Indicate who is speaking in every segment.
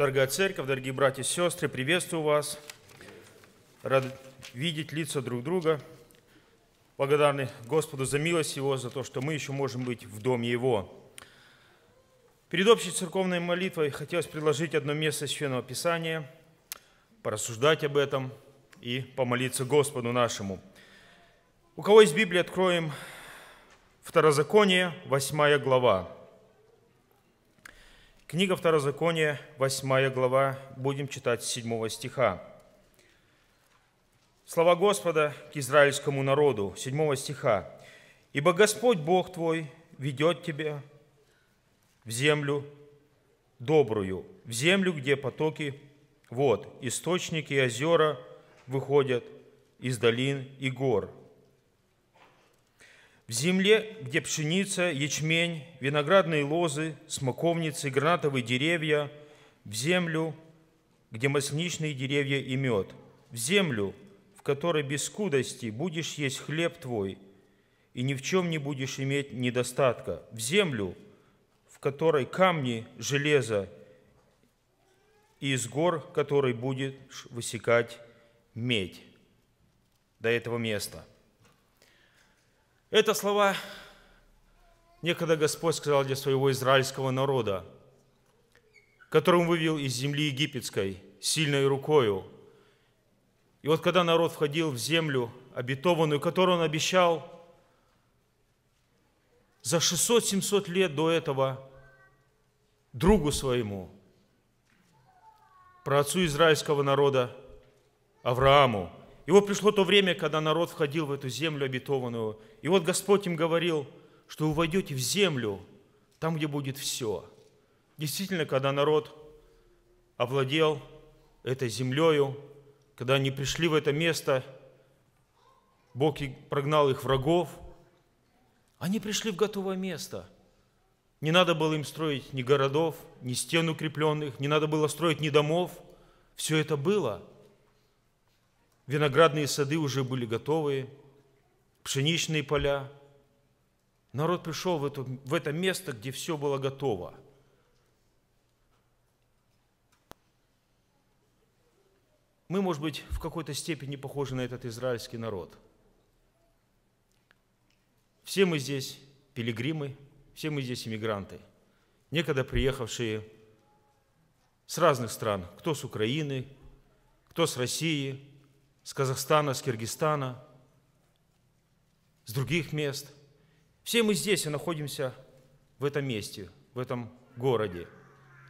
Speaker 1: Дорогая церковь, дорогие братья и сестры, приветствую вас. Рад видеть лица друг друга. Благодарны Господу за милость Его, за то, что мы еще можем быть в доме Его. Перед общей церковной молитвой хотелось предложить одно место Священного Писания, порассуждать об этом и помолиться Господу нашему. У кого есть Библия, откроем Второзаконие, 8 глава. Книга Второзакония, 8 глава, будем читать с 7 стиха. Слова Господа к израильскому народу, 7 стиха. «Ибо Господь Бог твой ведет тебя в землю добрую, в землю, где потоки вот, источники и озера выходят из долин и гор, в земле, где пшеница, ячмень, виноградные лозы, смоковницы, гранатовые деревья, в землю, где масличные деревья и мед, в землю, в которой без скудости будешь есть хлеб твой, и ни в чем не будешь иметь недостатка, в землю, в которой камни, железо, и из гор, который будешь высекать медь. До этого места – это слова некогда Господь сказал для своего израильского народа, которым вывел из земли египетской сильной рукою. И вот когда народ входил в землю обетованную, которую он обещал за 600-700 лет до этого другу своему, про отцу израильского народа Аврааму – и вот пришло то время, когда народ входил в эту землю обетованную. И вот Господь им говорил, что вы войдете в землю, там, где будет все. Действительно, когда народ овладел этой землею, когда они пришли в это место, Бог прогнал их врагов, они пришли в готовое место. Не надо было им строить ни городов, ни стен укрепленных, не надо было строить ни домов. Все это было – Виноградные сады уже были готовы, пшеничные поля. Народ пришел в, это, в это место, где все было готово. Мы, может быть, в какой-то степени похожи на этот израильский народ. Все мы здесь пилигримы, все мы здесь иммигранты, некогда приехавшие с разных стран, кто с Украины, кто с России – с Казахстана, с Киргизстана, с других мест. Все мы здесь и находимся в этом месте, в этом городе.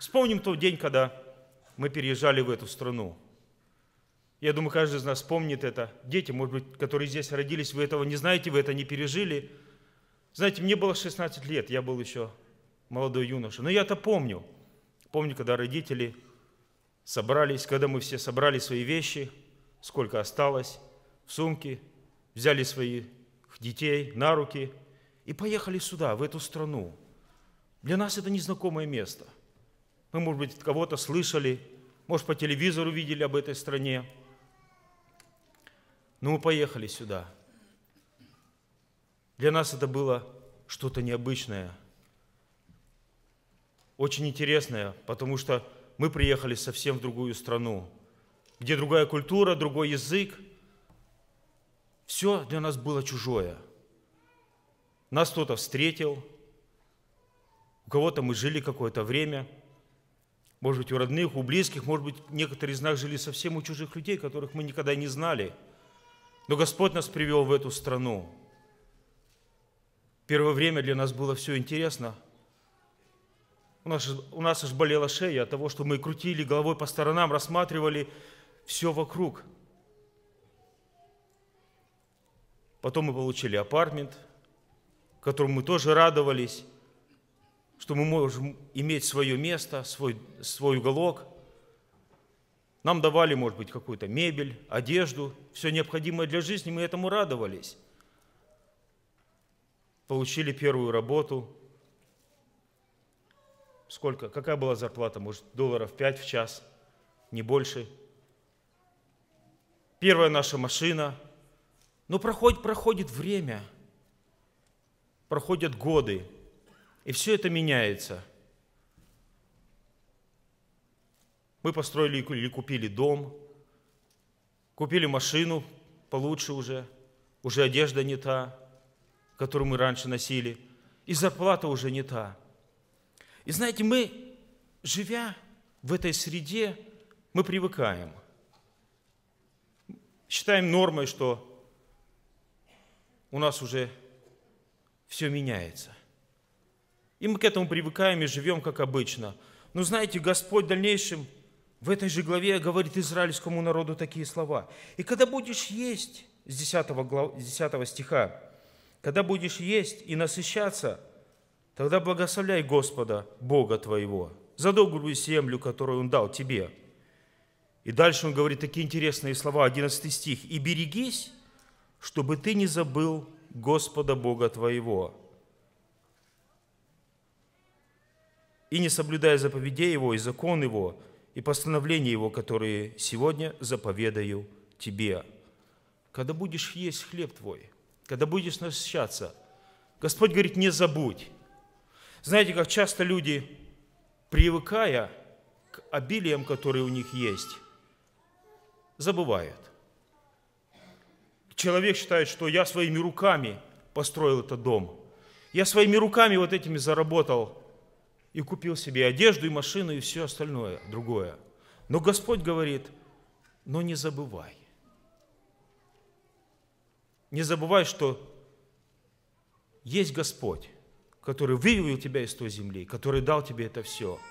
Speaker 1: Вспомним тот день, когда мы переезжали в эту страну. Я думаю, каждый из нас помнит это. Дети, может быть, которые здесь родились, вы этого не знаете, вы это не пережили. Знаете, мне было 16 лет, я был еще молодой юноша. Но я это помню. Помню, когда родители собрались, когда мы все собрали свои вещи – сколько осталось, в сумки, взяли своих детей на руки и поехали сюда, в эту страну. Для нас это незнакомое место. Мы, может быть, кого-то слышали, может, по телевизору видели об этой стране. Но ну, мы поехали сюда. Для нас это было что-то необычное, очень интересное, потому что мы приехали совсем в другую страну где другая культура, другой язык. Все для нас было чужое. Нас кто-то встретил, у кого-то мы жили какое-то время, может быть, у родных, у близких, может быть, некоторые из нас жили совсем у чужих людей, которых мы никогда не знали. Но Господь нас привел в эту страну. Первое время для нас было все интересно. У нас, у нас аж болела шея от того, что мы крутили головой по сторонам, рассматривали все вокруг. Потом мы получили апартмент, которому мы тоже радовались, что мы можем иметь свое место, свой, свой уголок. Нам давали, может быть, какую-то мебель, одежду, все необходимое для жизни, мы этому радовались. Получили первую работу. Сколько? Какая была зарплата? Может, долларов 5 в час, не больше – первая наша машина. Но ну, проходит, проходит время, проходят годы, и все это меняется. Мы построили или купили дом, купили машину получше уже, уже одежда не та, которую мы раньше носили, и зарплата уже не та. И знаете, мы, живя в этой среде, мы привыкаем – считаем нормой, что у нас уже все меняется. И мы к этому привыкаем и живем, как обычно. Но знаете, Господь в дальнейшем в этой же главе говорит израильскому народу такие слова. «И когда будешь есть» с 10, глав, 10 стиха, «Когда будешь есть и насыщаться, тогда благословляй Господа, Бога твоего, за добрую землю, которую Он дал тебе». И дальше он говорит такие интересные слова, 11 стих. «И берегись, чтобы ты не забыл Господа Бога твоего, и не соблюдая заповедей Его и закон Его, и постановления Его, которые сегодня заповедаю тебе. Когда будешь есть хлеб твой, когда будешь насыщаться, Господь говорит, не забудь. Знаете, как часто люди, привыкая к обилиям, которые у них есть, забывает. Человек считает, что я своими руками построил этот дом. Я своими руками вот этими заработал и купил себе одежду и машину и все остальное другое. Но Господь говорит, но не забывай. Не забывай, что есть Господь, который вывел тебя из той земли, который дал тебе это все –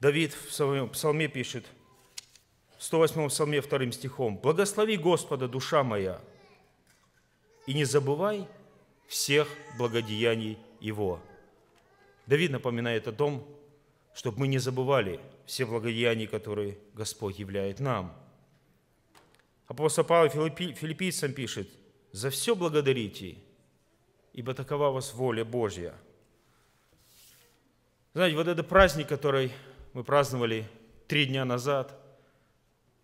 Speaker 1: Давид в своем псалме пишет, в 108 псалме вторым стихом, «Благослови Господа, душа моя, и не забывай всех благодеяний Его». Давид напоминает о том, чтобы мы не забывали все благодеяния, которые Господь являет нам. Апостол Павел филиппийцам пишет, «За все благодарите, ибо такова вас воля Божья». Знаете, вот этот праздник, который мы праздновали три дня назад.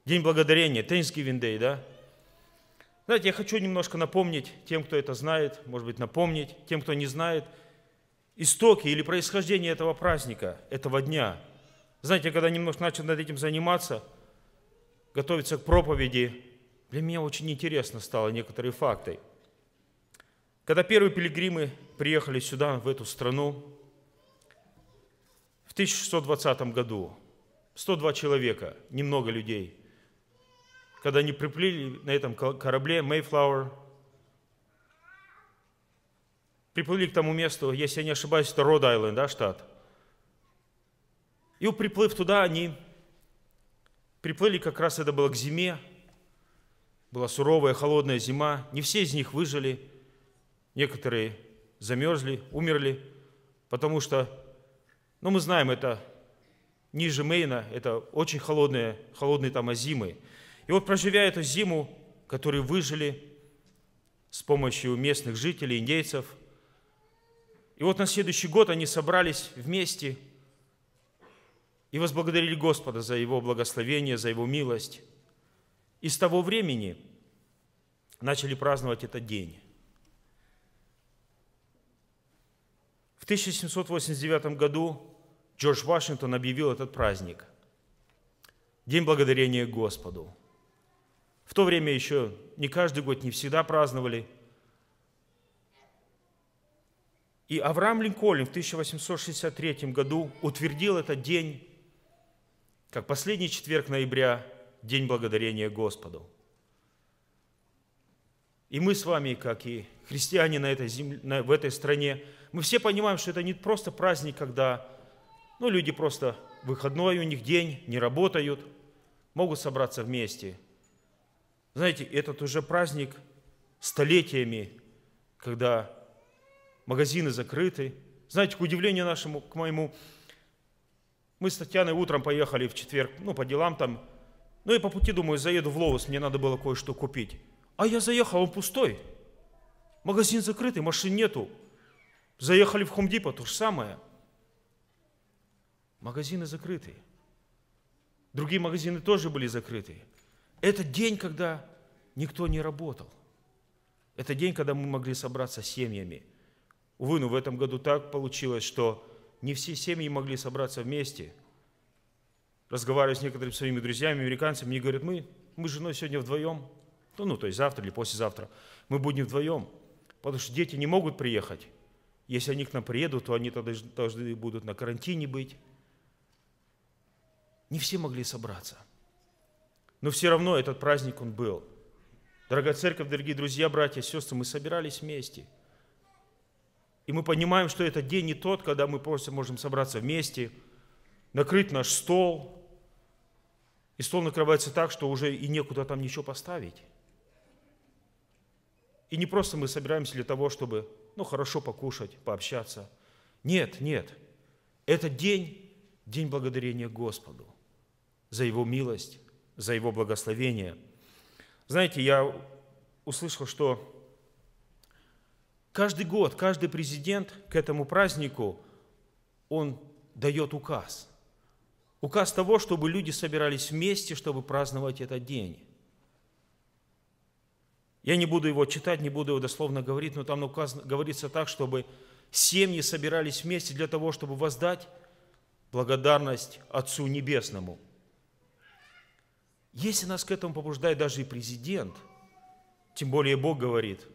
Speaker 1: День благодарения, Тенский Day, да? Знаете, я хочу немножко напомнить тем, кто это знает, может быть, напомнить тем, кто не знает, истоки или происхождение этого праздника, этого дня. Знаете, когда немножко начал над этим заниматься, готовиться к проповеди, для меня очень интересно стало некоторые факты. Когда первые пилигримы приехали сюда, в эту страну, 1620 году 102 человека, немного людей, когда они приплыли на этом корабле Mayflower, приплыли к тому месту, если я не ошибаюсь, это Род-Айленд, да, штат. И приплыв туда, они приплыли, как раз это было к зиме, была суровая, холодная зима, не все из них выжили, некоторые замерзли, умерли, потому что но мы знаем, это ниже Мейна, это очень холодные, холодные там зимы. И вот проживя эту зиму, которые выжили с помощью местных жителей, индейцев, и вот на следующий год они собрались вместе и возблагодарили Господа за Его благословение, за Его милость. И с того времени начали праздновать этот день. В 1789 году Джордж Вашингтон объявил этот праздник. День благодарения Господу. В то время еще не каждый год, не всегда праздновали. И Авраам Линкольн в 1863 году утвердил этот день как последний четверг ноября, День благодарения Господу. И мы с вами, как и христиане на этой земле, на, в этой стране, мы все понимаем, что это не просто праздник, когда ну, люди просто выходной у них день, не работают, могут собраться вместе. Знаете, этот уже праздник столетиями, когда магазины закрыты. Знаете, к удивлению нашему, к моему, мы с Татьяной утром поехали в четверг, ну, по делам там. Ну, и по пути, думаю, заеду в Ловос, мне надо было кое-что купить. А я заехал, он пустой. Магазин закрытый, машин нету. Заехали в Хомдипо, то же самое – Магазины закрыты. Другие магазины тоже были закрыты. Это день, когда никто не работал. Это день, когда мы могли собраться с семьями. Увы, но в этом году так получилось, что не все семьи могли собраться вместе. Разговариваю с некоторыми своими друзьями, американцами, мне говорят, мы, мы с женой сегодня вдвоем, ну, ну, то есть завтра или послезавтра, мы будем вдвоем, потому что дети не могут приехать. Если они к нам приедут, то они тогда должны будут на карантине быть. Не все могли собраться. Но все равно этот праздник он был. Дорогая церковь, дорогие друзья, братья, сестры, мы собирались вместе. И мы понимаем, что этот день не тот, когда мы просто можем собраться вместе, накрыть наш стол. И стол накрывается так, что уже и некуда там ничего поставить. И не просто мы собираемся для того, чтобы, ну, хорошо покушать, пообщаться. Нет, нет. Этот день – день благодарения Господу за Его милость, за Его благословение. Знаете, я услышал, что каждый год, каждый президент к этому празднику, он дает указ. Указ того, чтобы люди собирались вместе, чтобы праздновать этот день. Я не буду его читать, не буду его дословно говорить, но там указ, говорится так, чтобы семьи собирались вместе для того, чтобы воздать благодарность Отцу Небесному – если нас к этому побуждает даже и президент, тем более Бог говорит,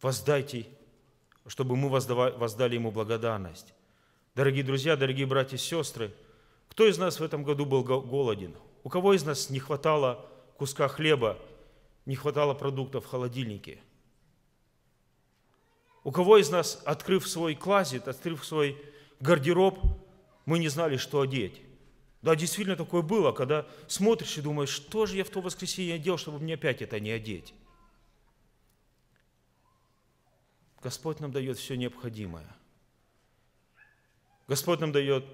Speaker 1: воздайте, чтобы мы воздали ему благодарность. Дорогие друзья, дорогие братья и сестры, кто из нас в этом году был голоден? У кого из нас не хватало куска хлеба, не хватало продуктов в холодильнике? У кого из нас, открыв свой клазет, открыв свой гардероб, мы не знали, что одеть? Да, действительно такое было, когда смотришь и думаешь, что же я в то воскресенье делал, чтобы мне опять это не одеть. Господь нам дает все необходимое. Господь нам дает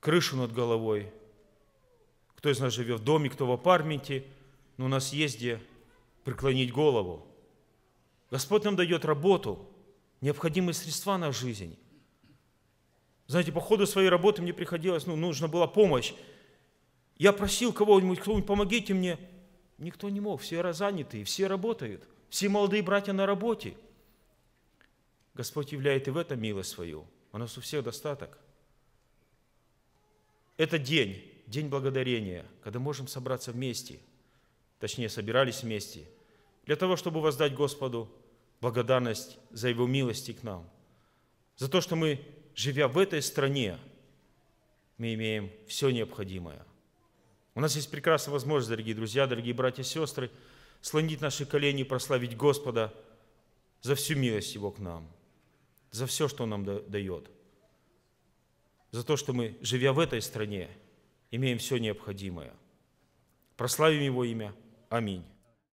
Speaker 1: крышу над головой. Кто из нас живет в доме, кто в апарменте, но у нас есть где преклонить голову. Господь нам дает работу, необходимые средства на жизнь – знаете, по ходу своей работы мне приходилось, ну, нужна была помощь. Я просил кого-нибудь, кто-нибудь, помогите мне. Никто не мог, все заняты, все работают. Все молодые братья на работе. Господь являет и в этом милость свою. У нас у всех достаток. Это день, день благодарения, когда можем собраться вместе, точнее, собирались вместе, для того, чтобы воздать Господу благодарность за Его милости к нам, за то, что мы живя в этой стране, мы имеем все необходимое. У нас есть прекрасная возможность, дорогие друзья, дорогие братья и сестры, слонить наши колени и прославить Господа за всю милость Его к нам, за все, что Он нам дает, за то, что мы, живя в этой стране, имеем все необходимое. Прославим Его имя. Аминь.